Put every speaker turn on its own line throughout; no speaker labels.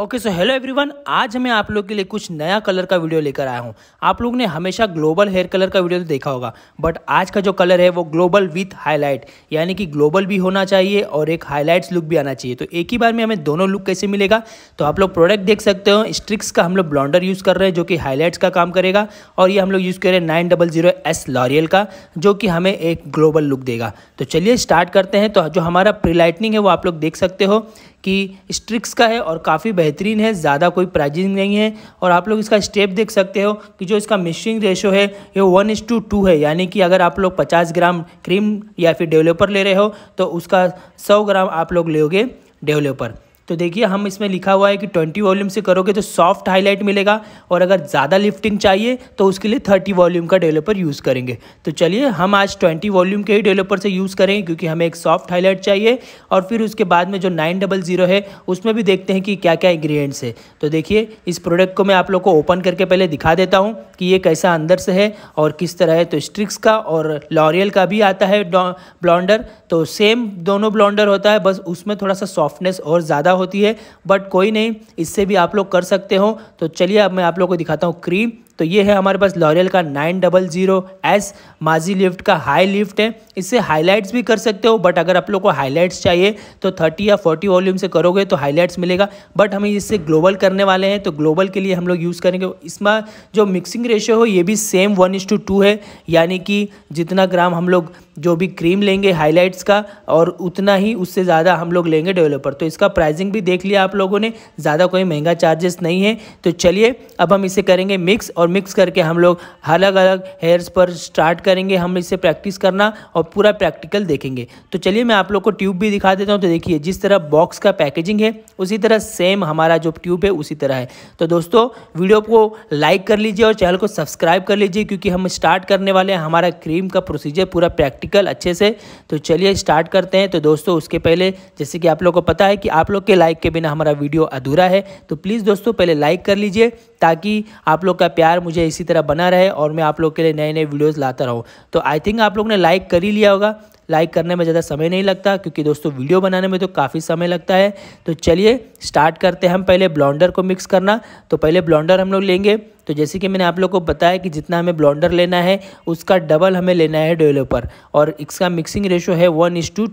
okay so hello everyone आज मैं आप लोग के लिए कुछ नया कलर का वीडियो लेकर आया हूँ आप लोग ने हमेशा ग्लोबल हेयर कलर का वीडियो तो देखा होगा बट आज का जो कलर है वो ग्लोबल विथ हाईलाइट यानी कि ग्लोबल भी होना चाहिए और एक हाईलाइट्स लुक भी आना चाहिए तो एक ही बार में हमें दोनों लुक कैसे मिलेगा तो आप लोग प्रोडक्ट देख सकते हो स्ट्रिक्स का हम लोग ब्लॉन्डर यूज़ कर रहे हैं जो कि हाईलाइट्स का काम करेगा और ये हम लोग यूज़ कर रहे हैं nine double zero S L'Oreal का जो कि हमें एक ग्लोबल लुक देगा तो चलिए स्टार्ट करते हैं तो जो हमारा प्रीलाइटनिंग है वो आप लोग देख सकते हो कि स्ट्रिक्स का है और काफ़ी बेहतरीन है ज़्यादा कोई प्राइजिंग नहीं है और आप लोग इसका स्टेप देख सकते हो कि जो इसका मिशिंग रेशो है ये वन इस टू टू है यानी कि अगर आप लोग पचास ग्राम क्रीम या फिर डेवलपर ले रहे हो तो उसका सौ ग्राम आप लोग लोगे डेवलपर तो देखिए हम इसमें लिखा हुआ है कि ट्वेंटी वॉल्यूम से करोगे तो सॉफ्ट हाईलाइट मिलेगा और अगर ज़्यादा लिफ्टिंग चाहिए तो उसके लिए थर्टी वॉल्यूम का डेवलपर यूज़ करेंगे तो चलिए हम आज ट्वेंटी वॉल्यूम के ही डेवलपर से यूज़ करेंगे क्योंकि हमें एक सॉफ्ट हाईलाइट चाहिए और फिर उसके बाद में जो नाइन डबल ज़ीरो है उसमें भी देखते हैं कि क्या क्या इंग्रीडियंट्स है तो देखिए इस प्रोडक्ट को मैं आप लोग को ओपन करके पहले दिखा देता हूँ कि ये कैसा अंदर से है और किस तरह है तो स्ट्रिक्स का और लॉरियल का भी आता है ब्लॉन्डर तो सेम दोनों ब्लॉन्डर होता है बस उसमें थोड़ा सा सॉफ्टनेस और ज़्यादा होती है बट कोई नहीं इससे भी आप लोग कर सकते हो तो चलिए अब मैं आप लोग को दिखाता हूँ क्रीम तो ये है हमारे पास लॉरियल का nine double zero S Majilift का हाई लिफ्ट है इससे हाईलाइट्स भी कर सकते हो बट अगर आप लोग को हाईलाइट्स चाहिए तो थर्टी या फोर्टी वॉल्यूम से करोगे तो हाईलाइट्स मिलेगा बट हमें इससे ग्लोबल करने वाले हैं तो ग्लोबल के लिए हम लोग यूज़ करेंगे इसमें जो मिक्सिंग रेशियो हो ये भी same one is to two two यानी कि जितना ग्राम हम लोग जो भी क्रीम लेंगे हाईलाइट्स का और उतना ही उससे ज़्यादा हम लोग लेंगे डेवलपर तो इसका प्राइसिंग भी देख लिया आप लोगों ने ज़्यादा कोई महंगा चार्जेस नहीं है तो चलिए अब हम इसे करेंगे मिक्स और मिक्स करके हम लोग अलग अलग हेयर्स पर स्टार्ट करेंगे हम इसे प्रैक्टिस करना और पूरा प्रैक्टिकल देखेंगे तो चलिए मैं आप लोग को ट्यूब भी दिखा देता हूँ तो देखिए जिस तरह बॉक्स का पैकेजिंग है उसी तरह सेम हमारा जो ट्यूब है उसी तरह है तो दोस्तों वीडियो को लाइक कर लीजिए और चैनल को सब्सक्राइब कर लीजिए क्योंकि हम स्टार्ट करने वाले हैं हमारा क्रीम का प्रोसीजर पूरा प्रैक्टिकल अच्छे से तो चलिए स्टार्ट करते हैं तो दोस्तों उसके पहले जैसे कि आप लोग को पता है कि आप लोग के लाइक के बिना हमारा वीडियो अधूरा है तो प्लीज़ दोस्तों पहले लाइक कर लीजिए ताकि आप लोग का प्यार प्यार मुझे इसी तरह बना रहे और मैं आप लोग के लिए नए नए वीडियोस लाता रहूँ तो आई थिंक आप लोग ने लाइक कर ही लिया होगा लाइक करने में ज़्यादा समय नहीं लगता क्योंकि दोस्तों वीडियो बनाने में तो काफ़ी समय लगता है तो चलिए स्टार्ट करते हैं हम पहले ब्लॉन्डर को मिक्स करना तो पहले ब्लॉन्डर हम लोग लेंगे तो जैसे कि मैंने आप लोग को बताया कि जितना हमें ब्लॉन्डर लेना है उसका डबल हमें लेना है डेवलपर और इसका मिक्सिंग रेशो है वन टू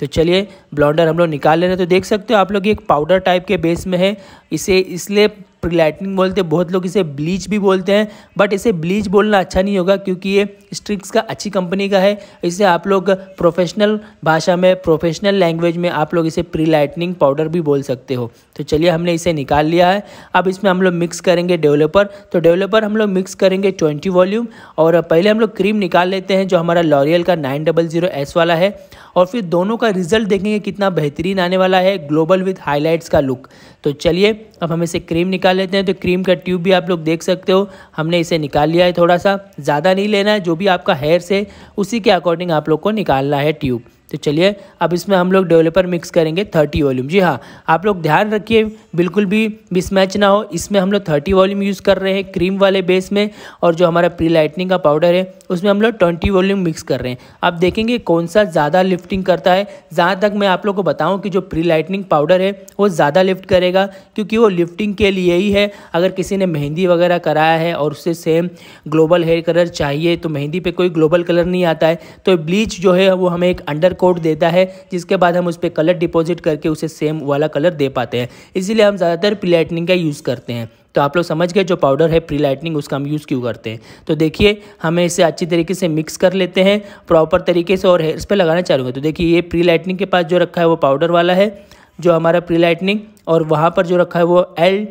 तो चलिए ब्लॉन्डर हम लोग निकाल ले रहे हैं तो देख सकते हो आप लोग एक पाउडर टाइप के बेस में है इसे इसलिए प्रीलाइटनिंग बोलते हैं बहुत लोग इसे ब्लीच भी बोलते हैं बट इसे ब्लीच बोलना अच्छा नहीं होगा क्योंकि ये स्ट्रिक्स का अच्छी कंपनी का है इसे आप लोग प्रोफेशनल भाषा में प्रोफेशनल लैंग्वेज में आप लोग इसे प्रीलाइटनिंग पाउडर भी बोल सकते हो तो चलिए हमने इसे निकाल लिया है अब इसमें हम लोग मिक्स करेंगे डेवलपर तो डेवलपर हम लोग मिक्स करेंगे ट्वेंटी वॉल्यूम और पहले हम लोग क्रीम निकाल लेते हैं जो हमारा लॉरियल का नाइन डबल जीरो एस वाला है और फिर दोनों का रिजल्ट देखेंगे कितना बेहतरीन आने वाला है ग्लोबल विथ हाईलाइट्स का लुक तो चलिए अब हम इसे क्रीम निकाल लेते हैं तो क्रीम का ट्यूब भी आप लोग देख सकते हो हमने इसे निकाल लिया है थोड़ा सा ज़्यादा नहीं लेना है जो भी आपका हेयर से उसी के अकॉर्डिंग आप लोग को निकालना है ट्यूब तो चलिए अब इसमें हम लोग डेवलपर मिक्स करेंगे थर्टी वॉल्यूम जी हाँ आप लोग ध्यान रखिए बिल्कुल भी मिसमैच ना हो इसमें हम लोग थर्टी वॉल्यूम यूज़ कर रहे हैं क्रीम वाले बेस में और जो हमारा प्री लाइटनिंग का पाउडर है उसमें हम लोग ट्वेंटी वॉल्यूम मिक्स कर रहे हैं आप देखेंगे कौन सा ज़्यादा लिफ्टिंग करता है जहाँ तक मैं आप लोग को बताऊँ कि जो प्री लाइटनिंग पाउडर है वो ज़्यादा लिफ्ट करेगा क्योंकि वो लिफ्टिंग के लिए ही है अगर किसी ने मेहंदी वगैरह कराया है और उससे सेम ग्लोबल हेयर कलर चाहिए तो मेहंदी पर कोई ग्लोबल कलर नहीं आता है तो ब्लीच जो है वो हमें एक अंडर कोड देता है जिसके बाद हम उस पर कलर डिपॉजिट करके उसे सेम वाला कलर दे पाते हैं इसीलिए हम ज़्यादातर प्री लाइटनिंग का यूज़ करते हैं तो आप लोग समझ गए जो पाउडर है प्री लाइटनिंग उसका हम यूज़ क्यों करते हैं तो देखिए हमें इसे अच्छी तरीके से मिक्स कर लेते हैं प्रॉपर तरीके से और हेयर्स पे लगाना चाहूँगा तो देखिए ये प्री लाइटनिंग के पास जो रखा है वो पाउडर वाला है जो हमारा प्री लाइटनिंग और वहाँ पर जो रखा है वो एल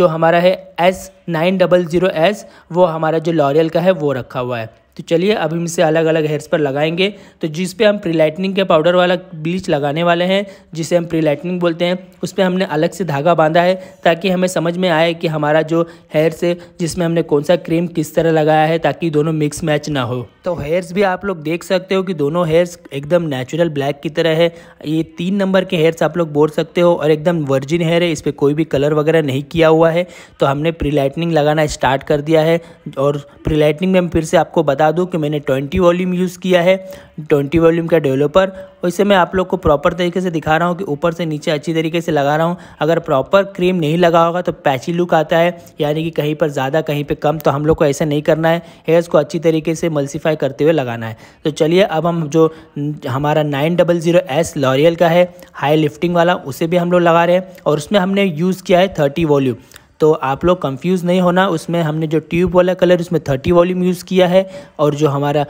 जो हमारा है S nine double zero S वो हमारा जो लॉरियल का है वो रखा हुआ है तो चलिए अब हम इसे अलग अलग हेयर्स पर लगाएंगे तो जिस पे हम प्री लाइटनिंग के पाउडर वाला ब्लीच लगाने वाले हैं जिसे हम प्री लाइटनिंग बोलते हैं उस पर हमने अलग से धागा बांधा है ताकि हमें समझ में आए कि हमारा जो हेयर्स है जिसमें हमने कौन सा क्रीम किस तरह लगाया है ताकि दोनों मिक्स मैच ना हो तो हेयर्स भी आप लोग देख सकते हो कि दोनों हेयर्स एकदम नेचुरल ब्लैक की तरह है ये तीन नंबर के हेयर्स आप लोग बोल सकते हो और एकदम वर्जिन हेयर है इस पर कोई भी कलर वगैरह नहीं किया हुआ है तो हमने प्री लाइटनिंग लगाना स्टार्ट कर दिया है और प्री लाइटनिंग में हम फिर से आपको बता बता दूं कि मैंने 20 वॉल्यूम यूज़ किया है 20 वॉल्यूम का डेवलपर वैसे मैं आप लोग को प्रॉपर तरीके से दिखा रहा हूँ कि ऊपर से नीचे अच्छी तरीके से लगा रहा हूँ अगर प्रॉपर क्रीम नहीं लगा होगा तो पैची लुक आता है यानी कि कहीं पर ज़्यादा कहीं पर कम तो हम लोग को ऐसा नहीं करना है हेयर्स को अच्छी तरीके से मल्सीफाई करते हुए लगाना है तो चलिए अब हम जो हमारा nine double zero S L'Oreal का है हाई लिफ्टिंग वाला उसे भी हम लोग लगा रहे हैं और उसमें हमने यूज़ किया है थर्टी वॉल्यूम तो आप लोग कंफ्यूज नहीं होना उसमें हमने जो ट्यूब वाला कलर उसमें थर्टी वॉल्यूम यूज़ किया है और जो हमारा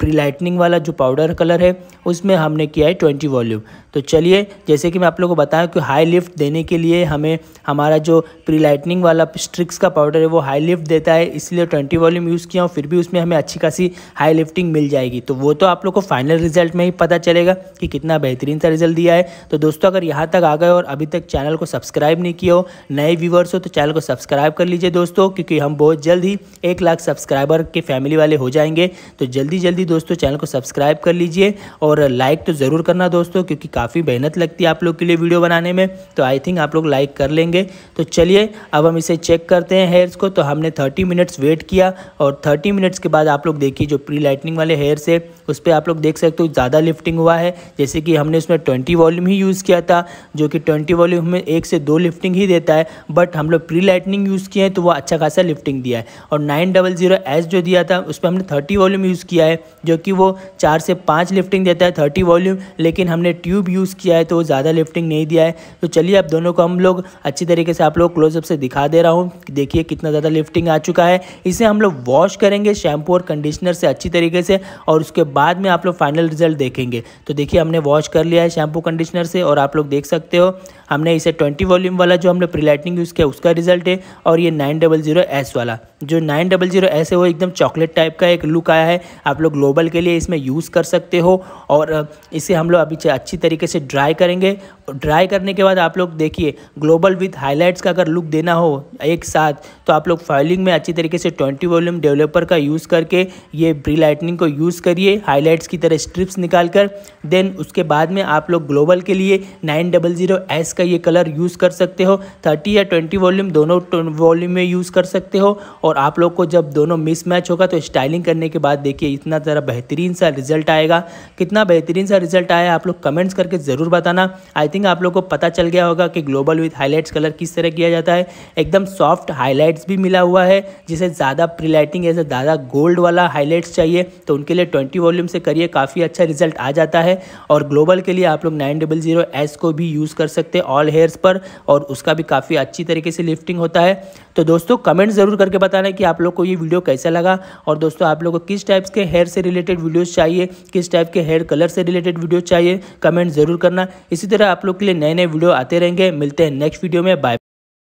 प्री लाइटनिंग वाला जो पाउडर कलर है उसमें हमने किया है ट्वेंटी वॉल्यूम तो चलिए जैसे कि मैं आप लोगों को बताया कि हाई लिफ्ट देने के लिए हमें हमारा जो प्री लाइटनिंग वाला स्ट्रिक्स का पाउडर है वो हाई लिफ्ट देता है इसलिए ट्वेंटी वॉल्यूम यूज़ किया हूँ फिर भी उसमें हमें अच्छी खासी हाई लिफ्टिंग मिल जाएगी तो वो तो आप लोग को फाइनल रिजल्ट में ही पता चलेगा कि कितना बेहतरीन सा रिजल्ट दिया है तो दोस्तों अगर यहाँ तक आ गए और अभी तक चैनल को सब्सक्राइब नहीं किया हो नए व्यूवर्स हो तो चैनल को सब्सक्राइब कर लीजिए दोस्तों क्योंकि हम बहुत जल्द ही एक लाख सब्सक्राइबर के फैमिली वाले हो जाएंगे तो जल्दी जल्दी दोस्तों चैनल को सब्सक्राइब कर लीजिए और लाइक तो ज़रूर करना दोस्तों क्योंकि काफ़ी मेहनत लगती है आप लोग के लिए वीडियो बनाने में तो आई थिंक आप लोग लाइक कर लेंगे तो चलिए अब हम इसे चेक करते हैं हेयर्स को तो हमने थर्टी मिनट्स वेट किया और थर्टी मिनट्स के बाद आप लोग देखिए जो प्री लाइटनिंग वाले हेयर्स है उस पर आप लोग देख सकते हो ज़्यादा लिफ्टिंग हुआ है जैसे कि हमने उसमें ट्वेंटी वॉल्यूम ही यूज़ किया था जो कि ट्वेंटी वॉल्यूम में एक से दो लिफ्टिंग ही देता है बट हम लोग प्री लाइटनिंग यूज़ किए हैं तो वो अच्छा खासा लिफ्टिंग दिया है और नाइन डबल जीरो एस जो दिया था उस पर हमने थर्टी वॉल्यूम यूज़ किया है जो कि वो चार से पाँच लिफ्टिंग देता है थर्टी वॉल्यूम लेकिन हमने ट्यूब यूज़ किया है तो ज़्यादा लिफ्टिंग नहीं दिया है तो चलिए अब दोनों को हम लोग अच्छी तरीके से आप लोग क्लोजअप से दिखा दे रहा हूँ देखिए कितना ज़्यादा लिफ्टिंग आ चुका है इसे हम लोग वॉश करेंगे शैम्पू और कंडीशनर से अच्छी तरीके से और उसके बाद में आप लोग फाइनल रिजल्ट देखेंगे तो देखिए हमने वॉश कर लिया है शैम्पू कंडीशनर से और आप लोग देख सकते हो हमने इसे ट्वेंटी वॉल्यूम वाला जो हमने प्रीलाइटनिंग यूज़ किया उसका रिजल्ट है और ये नाइन डबल जीरो एस वाला जो नाइन डबल जीरो एस है वो एकदम चॉकलेट टाइप का एक लुक आया है आप लोग ग्लोबल ड्यूरेबल के लिए इसमें यूज़ कर सकते हो और इसे हम लोग अभी अच्छी तरीके से ड्राई करेंगे ड्राई करने के बाद आप लोग देखिए ग्लोबल विथ हाईलाइट्स का अगर लुक देना हो एक साथ तो आप लोग फाइलिंग में अच्छी तरीके से ट्वेंटी वॉल्यूम डेवलपर का यूज़ करके ये ब्री लाइटनिंग को यूज़ करिए हाईलाइट्स की तरह स्ट्रिप्स निकाल कर देन उसके बाद में आप लोग ग्लोबल के लिए नाइन डबल जीरो एस का ये कलर यूज़ कर सकते हो थर्टी या ट्वेंटी वॉल्यूम दोनों वॉल्यूम में यूज़ कर सकते हो और आप लोग को जब दोनों मिसमैच होगा तो स्टाइलिंग करने के बाद देखिए इतना ज़रा बेहतरीन सा रिजल्ट आएगा कितना बेहतरीन सा रिजल्ट आया आप लोग कमेंट्स करके ज़रूर बताना आई थिंक आप लोग को पता चल गया होगा कि ग्लोबल विथ हाईलाइट्स कलर किस तरह किया जाता है एकदम सॉफ्ट हाईलाइट्स भी मिला हुआ है जिसे ज़्यादा प्री लाइटिंग ऐसे ज़्यादा गोल्ड वाला हाईलाइट्स चाहिए तो उनके लिए ट्वेंटी वॉल्यूम से करिए काफ़ी अच्छा रिजल्ट आ जाता है और ग्लोबल के लिए आप लोग नाइन डबल जीरो एस को भी यूज़ कर सकते हैं ऑल हेयर्स पर और उसका भी काफ़ी अच्छी तरीके से लिफ्टिंग होता है तो दोस्तों कमेंट ज़रूर करके बताना कि आप लोग को ये वीडियो कैसा लगा और दोस्तों आप लोग को किस टाइप्स के हेयर से रिलेटेड वीडियोस चाहिए किस टाइप के हेयर कलर से रिलेटेड वीडियो चाहिए कमेंट जरूर करना इसी तरह आप लोग के लिए नए नए वीडियो आते रहेंगे मिलते हैं नेक्स्ट वीडियो में बाय